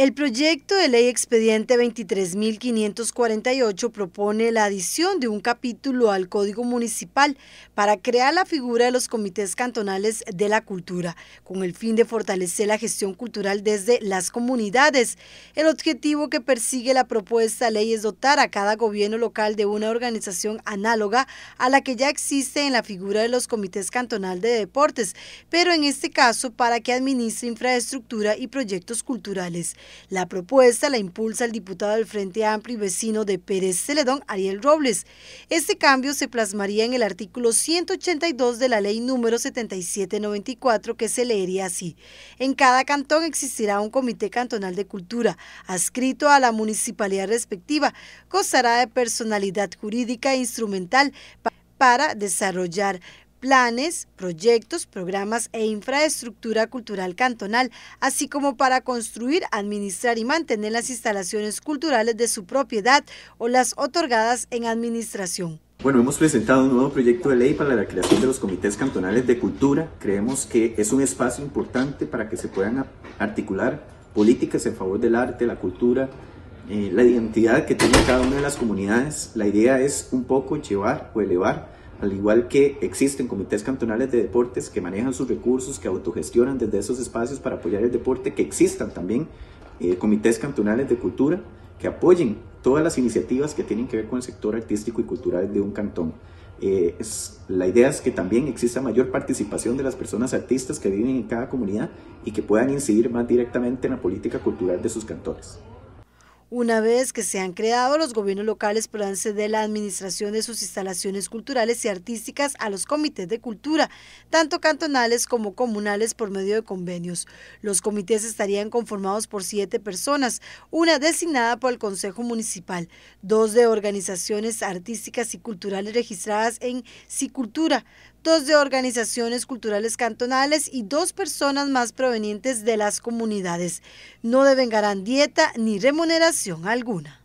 El proyecto de ley expediente 23.548 propone la adición de un capítulo al Código Municipal para crear la figura de los comités cantonales de la cultura, con el fin de fortalecer la gestión cultural desde las comunidades. El objetivo que persigue la propuesta ley es dotar a cada gobierno local de una organización análoga a la que ya existe en la figura de los comités cantonales de deportes, pero en este caso para que administre infraestructura y proyectos culturales. La propuesta la impulsa el diputado del Frente Amplio y vecino de Pérez Celedón, Ariel Robles. Este cambio se plasmaría en el artículo 182 de la ley número 7794 que se leería así. En cada cantón existirá un comité cantonal de cultura adscrito a la municipalidad respectiva. Gozará de personalidad jurídica e instrumental para desarrollar planes, proyectos, programas e infraestructura cultural cantonal, así como para construir, administrar y mantener las instalaciones culturales de su propiedad o las otorgadas en administración. Bueno, hemos presentado un nuevo proyecto de ley para la creación de los comités cantonales de cultura. Creemos que es un espacio importante para que se puedan articular políticas en favor del arte, la cultura, eh, la identidad que tiene cada una de las comunidades. La idea es un poco llevar o elevar al igual que existen comités cantonales de deportes que manejan sus recursos, que autogestionan desde esos espacios para apoyar el deporte, que existan también eh, comités cantonales de cultura que apoyen todas las iniciativas que tienen que ver con el sector artístico y cultural de un cantón. Eh, la idea es que también exista mayor participación de las personas artistas que viven en cada comunidad y que puedan incidir más directamente en la política cultural de sus cantones. Una vez que se han creado, los gobiernos locales podrán ceder la administración de sus instalaciones culturales y artísticas a los comités de cultura, tanto cantonales como comunales por medio de convenios. Los comités estarían conformados por siete personas, una designada por el Consejo Municipal, dos de organizaciones artísticas y culturales registradas en Cicultura, dos de organizaciones culturales cantonales y dos personas más provenientes de las comunidades. No devengarán dieta ni remuneración alguna.